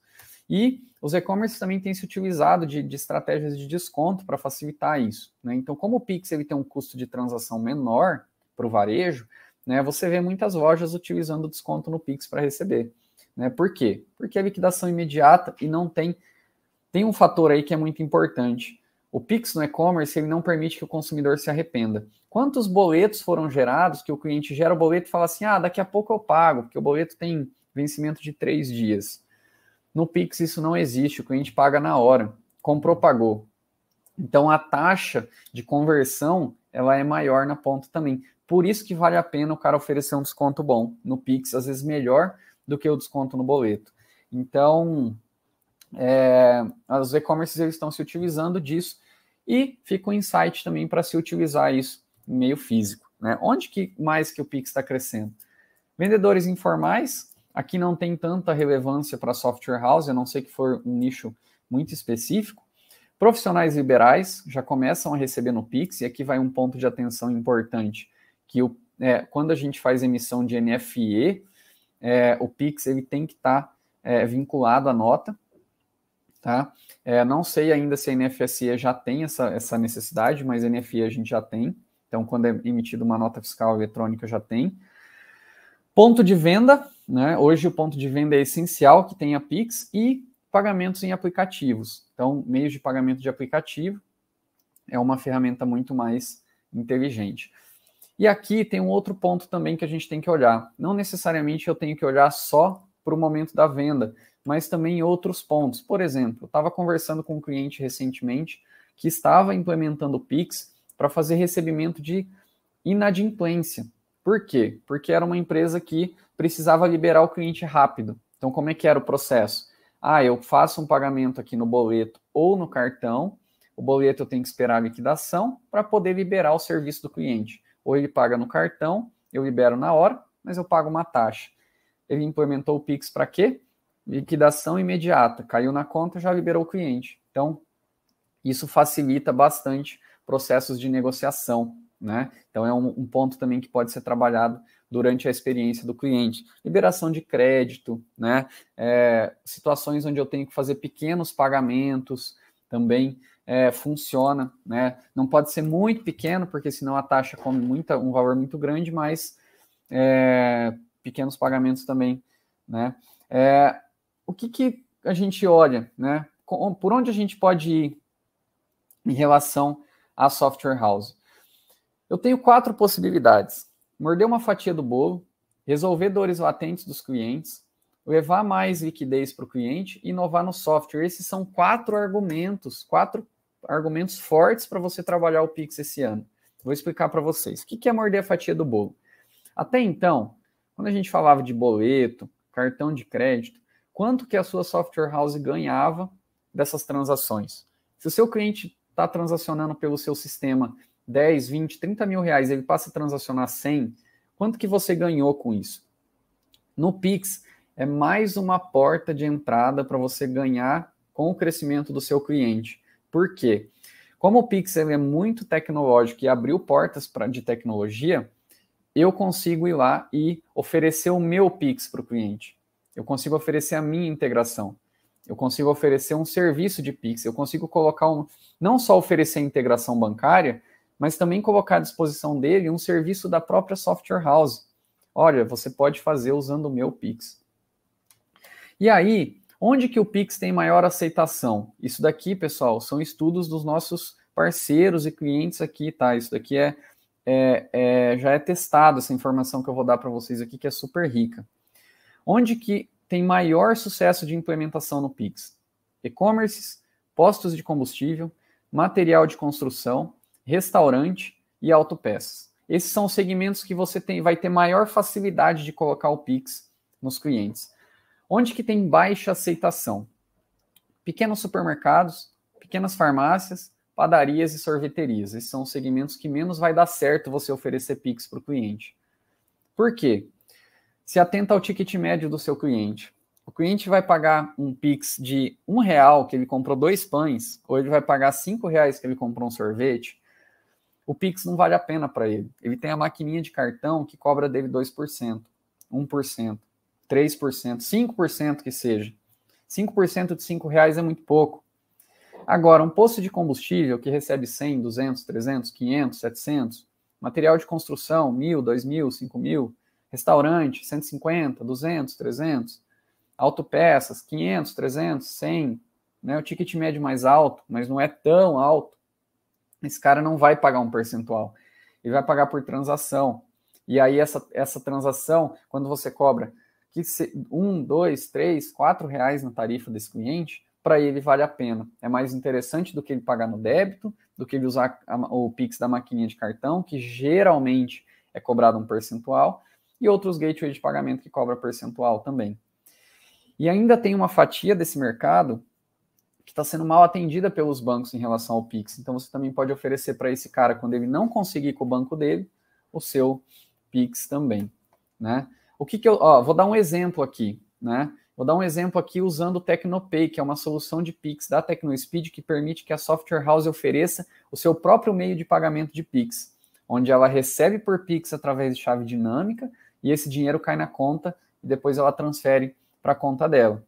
E os e-commerce também têm se utilizado de, de estratégias de desconto para facilitar isso. Né? Então, como o Pix ele tem um custo de transação menor para o varejo, né, você vê muitas lojas utilizando desconto no Pix para receber. Né? Por quê? Porque é liquidação imediata e não tem. Tem um fator aí que é muito importante. O Pix no e-commerce ele não permite que o consumidor se arrependa. Quantos boletos foram gerados que o cliente gera o boleto e fala assim: ah, daqui a pouco eu pago, porque o boleto tem vencimento de três dias. No Pix isso não existe, o cliente paga na hora, comprou, pagou. Então a taxa de conversão ela é maior na ponta também. Por isso que vale a pena o cara oferecer um desconto bom no Pix, às vezes melhor do que o desconto no boleto. Então, é, os e-commerces estão se utilizando disso e fica um insight também para se utilizar isso em meio físico. Né? Onde que mais que o Pix está crescendo? Vendedores informais, Aqui não tem tanta relevância para software house, a não ser que for um nicho muito específico. Profissionais liberais já começam a receber no Pix, e aqui vai um ponto de atenção importante, que o, é, quando a gente faz emissão de NFE, é, o Pix ele tem que estar tá, é, vinculado à nota, tá? É, não sei ainda se a NFSE já tem essa, essa necessidade, mas NFE a gente já tem, então quando é emitida uma nota fiscal eletrônica já tem. Ponto de venda, né? Hoje o ponto de venda é essencial que tenha Pix e pagamentos em aplicativos. Então, meios de pagamento de aplicativo é uma ferramenta muito mais inteligente. E aqui tem um outro ponto também que a gente tem que olhar. Não necessariamente eu tenho que olhar só para o momento da venda, mas também outros pontos. Por exemplo, eu estava conversando com um cliente recentemente que estava implementando o Pix para fazer recebimento de inadimplência. Por quê? Porque era uma empresa que precisava liberar o cliente rápido. Então, como é que era o processo? Ah, eu faço um pagamento aqui no boleto ou no cartão, o boleto eu tenho que esperar a liquidação para poder liberar o serviço do cliente. Ou ele paga no cartão, eu libero na hora, mas eu pago uma taxa. Ele implementou o Pix para quê? Liquidação imediata. Caiu na conta, já liberou o cliente. Então, isso facilita bastante processos de negociação né? Então é um, um, ponto também que pode ser trabalhado durante a experiência do cliente. Liberação de crédito, né? É, situações onde eu tenho que fazer pequenos pagamentos também é, funciona, né? Não pode ser muito pequeno, porque senão a taxa come muita, um valor muito grande, mas é, pequenos pagamentos também, né? É, o que, que a gente olha, né? Por onde a gente pode ir em relação à software house? Eu tenho quatro possibilidades: morder uma fatia do bolo, resolver dores latentes dos clientes, levar mais liquidez para o cliente e inovar no software. Esses são quatro argumentos, quatro argumentos fortes para você trabalhar o Pix esse ano. Vou explicar para vocês. O que é morder a fatia do bolo? Até então, quando a gente falava de boleto, cartão de crédito, quanto que a sua software house ganhava dessas transações? Se o seu cliente está transacionando pelo seu sistema 10, 20, 30 mil reais, ele passa a transacionar 100, quanto que você ganhou com isso? No Pix, é mais uma porta de entrada para você ganhar com o crescimento do seu cliente. Por quê? Como o Pix é muito tecnológico e abriu portas pra, de tecnologia, eu consigo ir lá e oferecer o meu Pix para o cliente. Eu consigo oferecer a minha integração. Eu consigo oferecer um serviço de Pix. Eu consigo colocar um, não só oferecer a integração bancária, mas também colocar à disposição dele um serviço da própria software house. Olha, você pode fazer usando o meu Pix. E aí, onde que o Pix tem maior aceitação? Isso daqui, pessoal, são estudos dos nossos parceiros e clientes aqui, tá? Isso daqui é, é, é já é testado essa informação que eu vou dar para vocês aqui, que é super rica. Onde que tem maior sucesso de implementação no Pix? e commerce postos de combustível, material de construção, restaurante e autopeças. Esses são os segmentos que você tem, vai ter maior facilidade de colocar o Pix nos clientes. Onde que tem baixa aceitação? Pequenos supermercados, pequenas farmácias, padarias e sorveterias. Esses são os segmentos que menos vai dar certo você oferecer Pix para o cliente. Por quê? Se atenta ao ticket médio do seu cliente. O cliente vai pagar um Pix de um real que ele comprou dois pães, ou ele vai pagar cinco reais que ele comprou um sorvete, o Pix não vale a pena para ele. Ele tem a maquininha de cartão que cobra dele 2%, 1%, 3%, 5% que seja. 5% de 5 reais é muito pouco. Agora, um posto de combustível que recebe 100, 200, 300, 500, 700, material de construção, 1.000, 2.000, 5.000, restaurante, 150, 200, 300, autopeças, 500, 300, 100, né, o ticket médio mais alto, mas não é tão alto, esse cara não vai pagar um percentual, ele vai pagar por transação. E aí, essa, essa transação, quando você cobra que se, um, dois, três, quatro reais na tarifa desse cliente, para ele vale a pena. É mais interessante do que ele pagar no débito, do que ele usar a, o Pix da maquininha de cartão, que geralmente é cobrado um percentual, e outros gateways de pagamento que cobra percentual também. E ainda tem uma fatia desse mercado que está sendo mal atendida pelos bancos em relação ao Pix. Então você também pode oferecer para esse cara, quando ele não conseguir com o banco dele, o seu Pix também. Né? O que, que eu. Ó, vou dar um exemplo aqui. Né? Vou dar um exemplo aqui usando o Tecnopay, que é uma solução de Pix da TecnoSpeed que permite que a software house ofereça o seu próprio meio de pagamento de Pix, onde ela recebe por Pix através de chave dinâmica e esse dinheiro cai na conta e depois ela transfere para a conta dela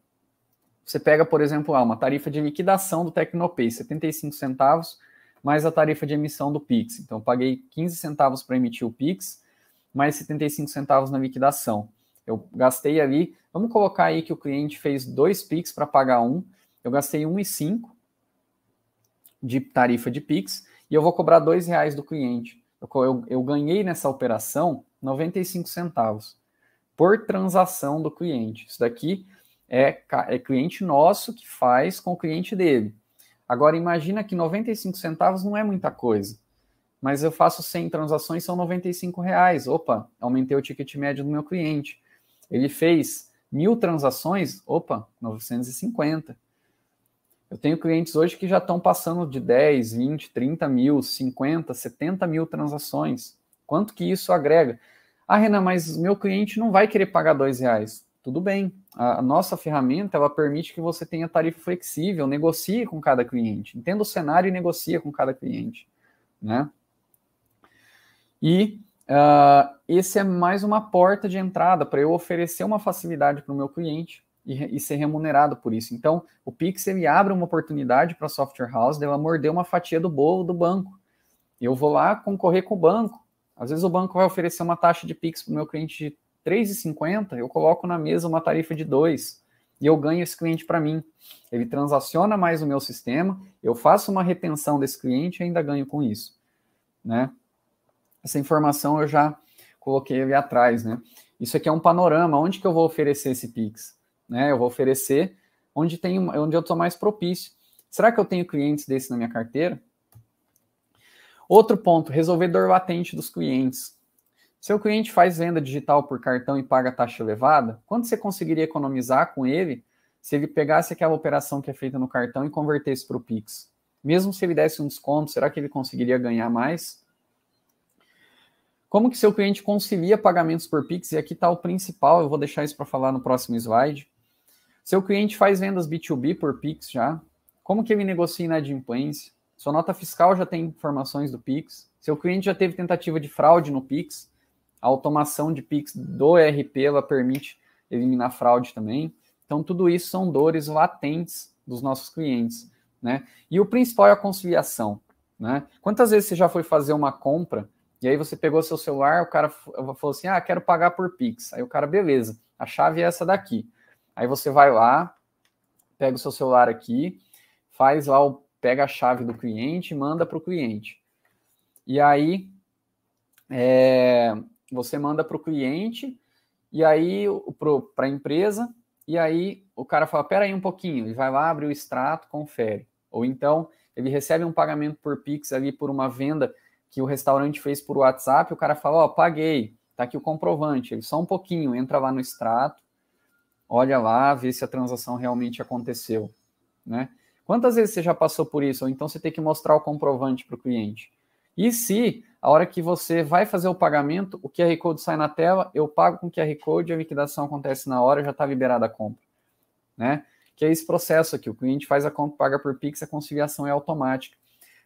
você pega, por exemplo, ah, uma tarifa de liquidação do Tecnopay, 75 centavos, mais a tarifa de emissão do Pix. Então, paguei 15 centavos para emitir o Pix, mais 75 centavos na liquidação. Eu gastei ali, vamos colocar aí que o cliente fez dois Pix para pagar um, eu gastei 1,5 de tarifa de Pix e eu vou cobrar R$ reais do cliente. Eu, eu, eu ganhei nessa operação 95 centavos por transação do cliente. Isso daqui é, é cliente nosso que faz com o cliente dele. Agora, imagina que 95 centavos não é muita coisa, mas eu faço 100 transações, são 95 reais. Opa, aumentei o ticket médio do meu cliente. Ele fez mil transações, opa, 950. Eu tenho clientes hoje que já estão passando de 10, 20, 30 mil, 50, 70 mil transações. Quanto que isso agrega? Ah, Renan, mas meu cliente não vai querer pagar dois reais tudo bem. A nossa ferramenta ela permite que você tenha tarifa flexível, negocie com cada cliente, entenda o cenário e negocie com cada cliente, né? E uh, esse é mais uma porta de entrada para eu oferecer uma facilidade para o meu cliente e, e, ser remunerado por isso. Então, o Pix ele abre uma oportunidade para a software house dela morder uma fatia do bolo do banco. Eu vou lá concorrer com o banco. Às vezes o banco vai oferecer uma taxa de Pix para o meu cliente de 3,50, eu coloco na mesa uma tarifa de 2 e eu ganho esse cliente para mim. Ele transaciona mais o meu sistema, eu faço uma retenção desse cliente e ainda ganho com isso. Né? Essa informação eu já coloquei ali atrás. Né? Isso aqui é um panorama, onde que eu vou oferecer esse Pix? Né? Eu vou oferecer onde, tem, onde eu estou mais propício. Será que eu tenho clientes desse na minha carteira? Outro ponto, resolvedor latente dos clientes. Seu cliente faz venda digital por cartão e paga taxa elevada, quanto você conseguiria economizar com ele se ele pegasse aquela operação que é feita no cartão e convertesse para o Pix? Mesmo se ele desse um desconto, será que ele conseguiria ganhar mais? Como que seu cliente concilia pagamentos por Pix? E aqui está o principal, eu vou deixar isso para falar no próximo slide. Seu cliente faz vendas B2B por Pix já? Como que ele negocia inadimplência? Sua nota fiscal já tem informações do Pix? Seu cliente já teve tentativa de fraude no Pix? A automação de PIX do ERP ela permite eliminar fraude também. Então, tudo isso são dores latentes dos nossos clientes. Né? E o principal é a conciliação. Né? Quantas vezes você já foi fazer uma compra e aí você pegou seu celular, o cara falou assim: ah, quero pagar por Pix. Aí o cara, beleza, a chave é essa daqui. Aí você vai lá, pega o seu celular aqui, faz lá o pega a chave do cliente, manda para o cliente. E aí é, você manda para o cliente e aí para a empresa, e aí o cara fala, pera aí um pouquinho, e vai lá, abre o extrato, confere. Ou então ele recebe um pagamento por Pix ali por uma venda que o restaurante fez por WhatsApp, o cara fala, ó, oh, paguei, tá aqui o comprovante, ele só um pouquinho, entra lá no extrato, olha lá, vê se a transação realmente aconteceu, né? Quantas vezes você já passou por isso? Ou então você tem que mostrar o comprovante para o cliente. E se a hora que você vai fazer o pagamento, o QR Code sai na tela, eu pago com o QR Code, a liquidação acontece na hora, já está liberada a compra. Né? Que é esse processo aqui, o cliente faz a compra, paga por Pix, a conciliação é automática.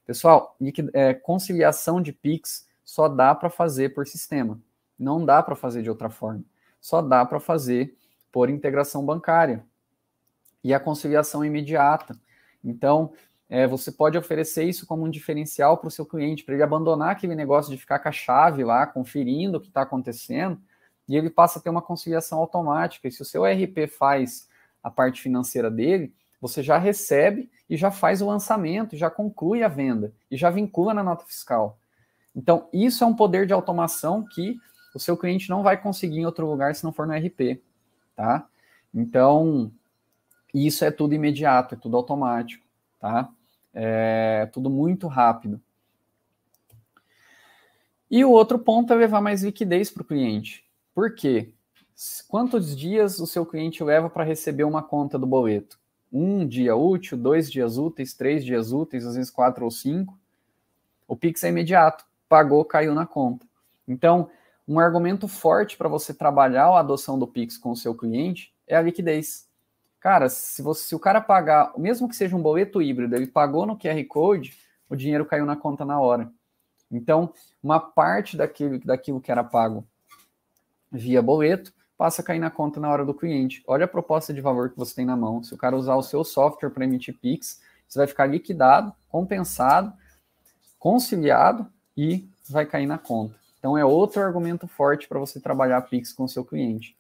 Pessoal, é, conciliação de Pix só dá para fazer por sistema. Não dá para fazer de outra forma. Só dá para fazer por integração bancária. E a conciliação imediata. Então, é, você pode oferecer isso como um diferencial para o seu cliente, para ele abandonar aquele negócio de ficar com a chave lá, conferindo o que está acontecendo, e ele passa a ter uma conciliação automática. E se o seu RP faz a parte financeira dele, você já recebe e já faz o lançamento, já conclui a venda e já vincula na nota fiscal. Então, isso é um poder de automação que o seu cliente não vai conseguir em outro lugar se não for no RP, tá? Então, isso é tudo imediato, é tudo automático, tá? É tudo muito rápido. E o outro ponto é levar mais liquidez para o cliente. Por quê? Quantos dias o seu cliente leva para receber uma conta do boleto? Um dia útil, dois dias úteis, três dias úteis, às vezes quatro ou cinco. O Pix é imediato. Pagou, caiu na conta. Então, um argumento forte para você trabalhar a adoção do Pix com o seu cliente é a liquidez. Cara, se, você, se o cara pagar, mesmo que seja um boleto híbrido, ele pagou no QR Code, o dinheiro caiu na conta na hora. Então, uma parte daquilo, daquilo que era pago via boleto passa a cair na conta na hora do cliente. Olha a proposta de valor que você tem na mão. Se o cara usar o seu software para emitir PIX, você vai ficar liquidado, compensado, conciliado e vai cair na conta. Então, é outro argumento forte para você trabalhar PIX com o seu cliente.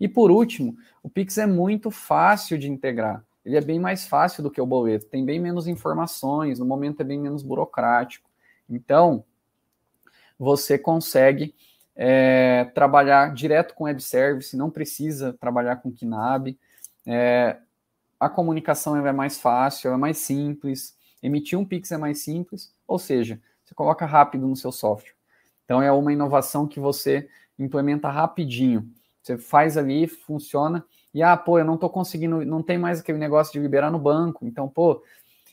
E por último, o Pix é muito fácil de integrar. Ele é bem mais fácil do que o boleto, tem bem menos informações, no momento é bem menos burocrático. Então, você consegue é, trabalhar direto com web service, não precisa trabalhar com KNAB. É, a comunicação é mais fácil, é mais simples. Emitir um Pix é mais simples, ou seja, você coloca rápido no seu software. Então, é uma inovação que você implementa rapidinho. Você faz ali, funciona. E ah, pô, eu não tô conseguindo, não tem mais aquele negócio de liberar no banco. Então, pô,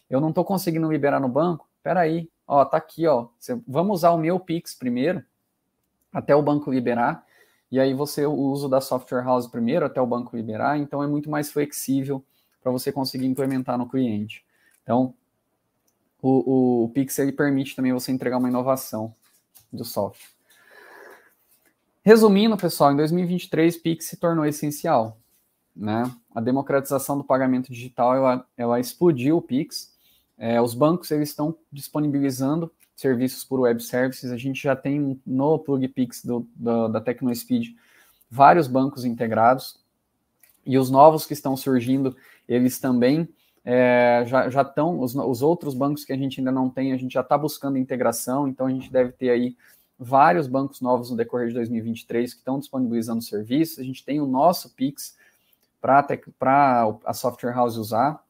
eu não tô conseguindo liberar no banco. Peraí, ó, tá aqui, ó. Você, vamos usar o meu Pix primeiro, até o banco liberar. E aí você usa da software house primeiro, até o banco liberar. Então, é muito mais flexível para você conseguir implementar no cliente. Então, o, o, o Pix ele permite também você entregar uma inovação do software. Resumindo, pessoal, em 2023, Pix se tornou essencial. Né? A democratização do pagamento digital ela, ela explodiu o Pix. É, os bancos eles estão disponibilizando serviços por web services. A gente já tem no plug do, do, da TecnoSpeed vários bancos integrados. E os novos que estão surgindo, eles também é, já, já estão. Os, os outros bancos que a gente ainda não tem, a gente já está buscando integração. Então a gente deve ter aí vários bancos novos no decorrer de 2023 que estão disponibilizando serviços. A gente tem o nosso Pix para a software house usar.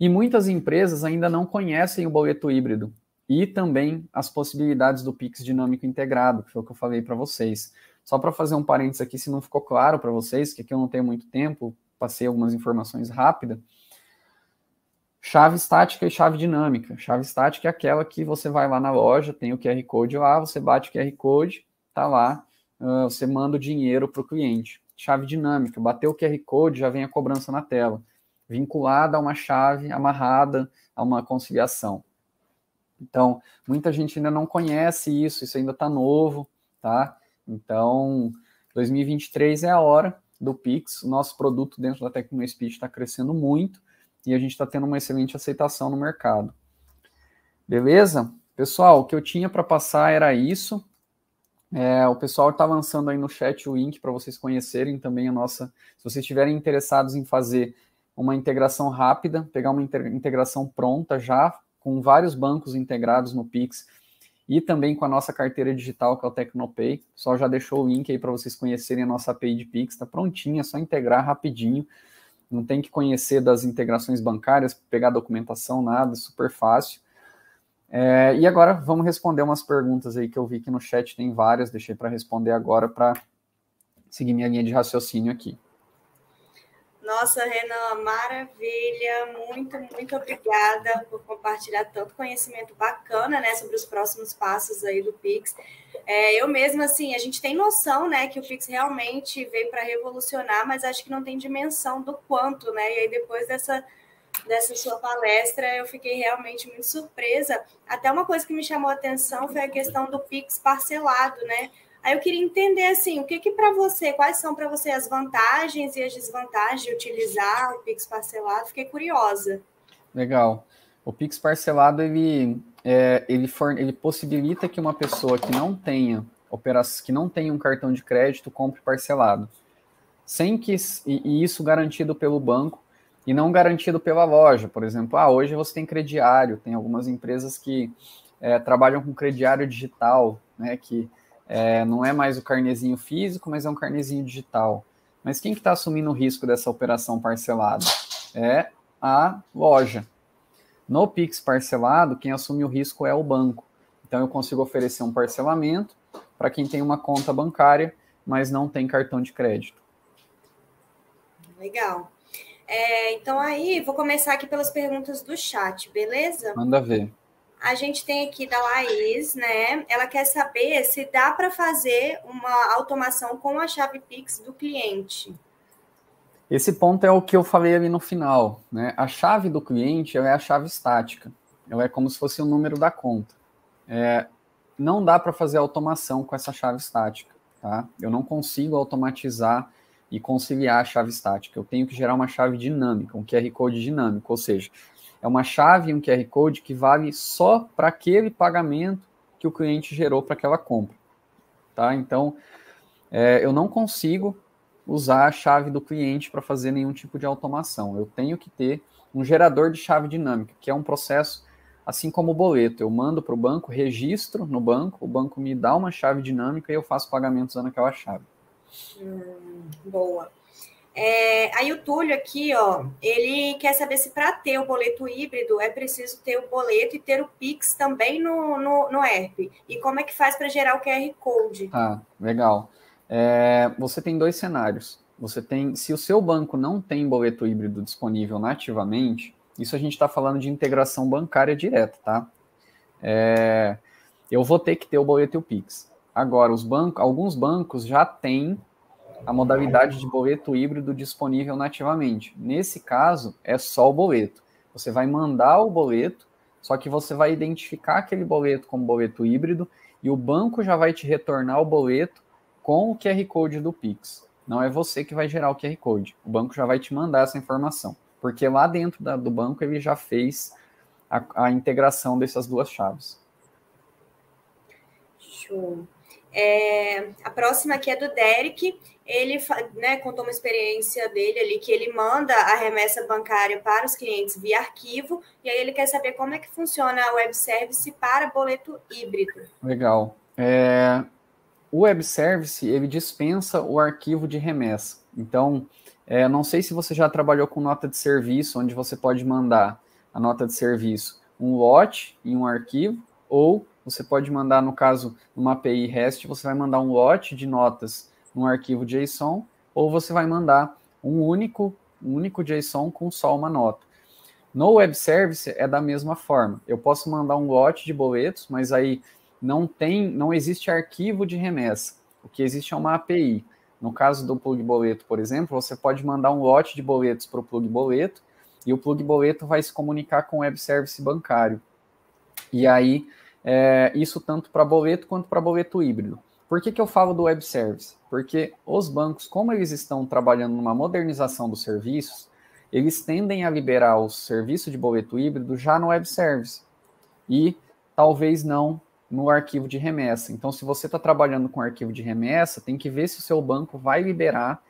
E muitas empresas ainda não conhecem o boleto híbrido e também as possibilidades do Pix dinâmico integrado, que foi o que eu falei para vocês. Só para fazer um parênteses aqui, se não ficou claro para vocês, que aqui eu não tenho muito tempo, passei algumas informações rápidas. Chave estática e chave dinâmica. Chave estática é aquela que você vai lá na loja, tem o QR Code lá, você bate o QR Code, tá lá, uh, você manda o dinheiro para o cliente. Chave dinâmica, bateu o QR Code, já vem a cobrança na tela, vinculada a uma chave amarrada a uma conciliação. Então, muita gente ainda não conhece isso, isso ainda está novo, tá? Então, 2023 é a hora do Pix. nosso produto dentro da TecnoSpeed está crescendo muito e a gente está tendo uma excelente aceitação no mercado. Beleza? Pessoal, o que eu tinha para passar era isso. É, o pessoal está lançando aí no chat o link para vocês conhecerem também a nossa. Se vocês estiverem interessados em fazer uma integração rápida, pegar uma integração pronta já, com vários bancos integrados no Pix e também com a nossa carteira digital, que é o Tecnopay. O pessoal já deixou o link aí para vocês conhecerem a nossa API de Pix, está prontinha, é só integrar rapidinho não tem que conhecer das integrações bancárias, pegar documentação, nada, super fácil. É, e agora vamos responder umas perguntas aí que eu vi que no chat tem várias, deixei para responder agora para seguir minha linha de raciocínio aqui. Nossa, Renan, maravilha. Muito, muito obrigada por compartilhar tanto conhecimento bacana, né, sobre os próximos passos aí do Pix. É, eu mesma, assim, a gente tem noção, né, que o Pix realmente veio para revolucionar, mas acho que não tem dimensão do quanto, né? E aí depois dessa dessa sua palestra, eu fiquei realmente muito surpresa. Até uma coisa que me chamou a atenção foi a questão do Pix parcelado, né? Aí eu queria entender assim, o que que para você, quais são para você as vantagens e as desvantagens de utilizar o Pix parcelado? Fiquei curiosa. Legal. O Pix parcelado ele é, ele, for, ele possibilita que uma pessoa que não tenha que não tenha um cartão de crédito compre parcelado, sem que e, isso garantido pelo banco e não garantido pela loja, por exemplo. Ah, hoje você tem crediário, tem algumas empresas que é, trabalham com crediário digital, né? Que é, não é mais o carnezinho físico, mas é um carnezinho digital. Mas quem que está assumindo o risco dessa operação parcelada? É a loja. No Pix parcelado, quem assume o risco é o banco. Então eu consigo oferecer um parcelamento para quem tem uma conta bancária, mas não tem cartão de crédito. Legal. É, então aí vou começar aqui pelas perguntas do chat, beleza? Manda ver. A gente tem aqui da Laís, né? Ela quer saber se dá para fazer uma automação com a chave Pix do cliente. Esse ponto é o que eu falei ali no final, né? A chave do cliente é a chave estática. Ela é como se fosse o número da conta. É, não dá para fazer automação com essa chave estática, tá? Eu não consigo automatizar e conciliar a chave estática. Eu tenho que gerar uma chave dinâmica, um QR Code dinâmico, ou seja, é uma chave e um QR Code que vale só para aquele pagamento que o cliente gerou para aquela compra. Tá? Então, é, eu não consigo usar a chave do cliente para fazer nenhum tipo de automação. Eu tenho que ter um gerador de chave dinâmica, que é um processo assim como o boleto. Eu mando para o banco, registro no banco, o banco me dá uma chave dinâmica e eu faço pagamento usando aquela chave. Hum, boa. É, aí o Túlio aqui, ó, ele quer saber se para ter o boleto híbrido é preciso ter o boleto e ter o Pix também no, no, no ERP. E como é que faz para gerar o QR Code? Tá, legal. É, você tem dois cenários. Você tem, se o seu banco não tem boleto híbrido disponível nativamente, isso a gente está falando de integração bancária direta, tá? É, eu vou ter que ter o boleto e o Pix. Agora, os bancos, alguns bancos já têm a modalidade de boleto híbrido disponível nativamente. Nesse caso, é só o boleto. Você vai mandar o boleto, só que você vai identificar aquele boleto como boleto híbrido e o banco já vai te retornar o boleto com o QR Code do Pix. Não é você que vai gerar o QR Code. O banco já vai te mandar essa informação, porque lá dentro da, do banco ele já fez a, a integração dessas duas chaves. Show. É, a próxima aqui é do Derek. Ele né, contou uma experiência dele ali que ele manda a remessa bancária para os clientes via arquivo, e aí ele quer saber como é que funciona a web service para boleto híbrido. Legal. É, o web service ele dispensa o arquivo de remessa. Então, é, não sei se você já trabalhou com nota de serviço, onde você pode mandar a nota de serviço, um lote em um arquivo, ou você pode mandar, no caso, numa API REST, você vai mandar um lote de notas num arquivo JSON, ou você vai mandar um único, um único JSON com só uma nota. No web service é da mesma forma. Eu posso mandar um lote de boletos, mas aí não tem, não existe arquivo de remessa. O que existe é uma API. No caso do plug boleto, por exemplo, você pode mandar um lote de boletos para o plug boleto e o plug boleto vai se comunicar com o web service bancário. E aí é, isso tanto para boleto quanto para boleto híbrido. Por que, que eu falo do web service? Porque os bancos, como eles estão trabalhando numa modernização dos serviços, eles tendem a liberar o serviço de boleto híbrido já no web service e talvez não no arquivo de remessa. Então, se você está trabalhando com arquivo de remessa, tem que ver se o seu banco vai liberar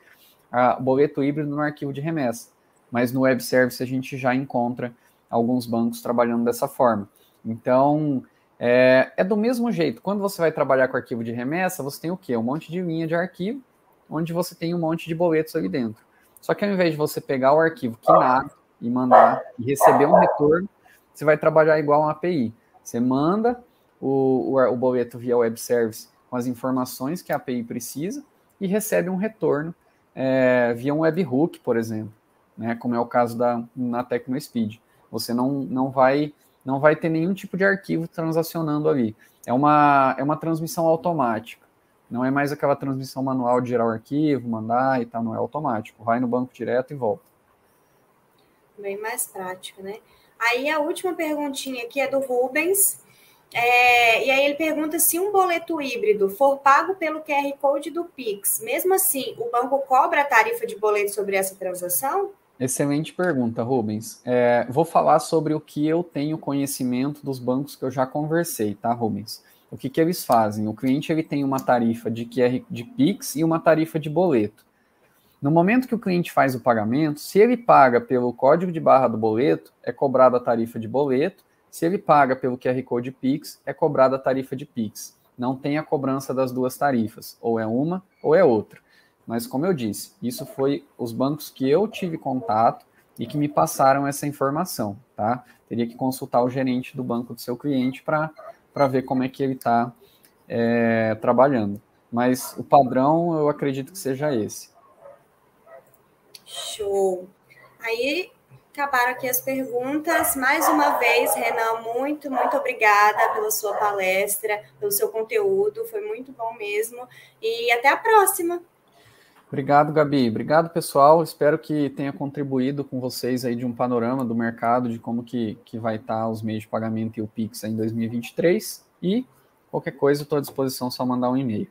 a boleto híbrido no arquivo de remessa. Mas no web service a gente já encontra alguns bancos trabalhando dessa forma. Então, é, é, do mesmo jeito, quando você vai trabalhar com arquivo de remessa, você tem o quê? Um monte de linha de arquivo, onde você tem um monte de boletos ali dentro. Só que ao invés de você pegar o arquivo que nada e mandar e receber um retorno, você vai trabalhar igual uma API. Você manda o, o, o boleto via web service com as informações que a API precisa e recebe um retorno é, via um webhook, por exemplo, né, como é o caso da, na TecnoSpeed. Você não, não vai não vai ter nenhum tipo de arquivo transacionando ali. É uma, é uma transmissão automática. Não é mais aquela transmissão manual de gerar o arquivo, mandar e tal, não é automático. Vai no banco direto e volta. Bem mais prático, né? Aí a última perguntinha aqui é do Rubens. É, e aí ele pergunta se um boleto híbrido for pago pelo QR Code do Pix, mesmo assim, o banco cobra a tarifa de boleto sobre essa transação? Excelente pergunta, Rubens. É, vou falar sobre o que eu tenho conhecimento dos bancos que eu já conversei, tá, Rubens? O que, que eles fazem? O cliente ele tem uma tarifa de QR de Pix e uma tarifa de boleto. No momento que o cliente faz o pagamento, se ele paga pelo código de barra do boleto, é cobrada a tarifa de boleto. Se ele paga pelo QR Code Pix, é cobrada a tarifa de Pix. Não tem a cobrança das duas tarifas, ou é uma ou é outra. Mas, como eu disse, isso foi os bancos que eu tive contato e que me passaram essa informação, tá? Teria que consultar o gerente do banco do seu cliente para ver como é que ele está é, trabalhando. Mas o padrão eu acredito que seja esse. Show. Aí acabaram aqui as perguntas. Mais uma vez, Renan, muito, muito obrigada pela sua palestra, pelo seu conteúdo. Foi muito bom mesmo. E até a próxima. Obrigado, Gabi. Obrigado, pessoal. Espero que tenha contribuído com vocês aí de um panorama do mercado, de como que, que vai estar tá os meios de pagamento e o Pix em 2023. E qualquer coisa, estou à disposição, só mandar um e-mail.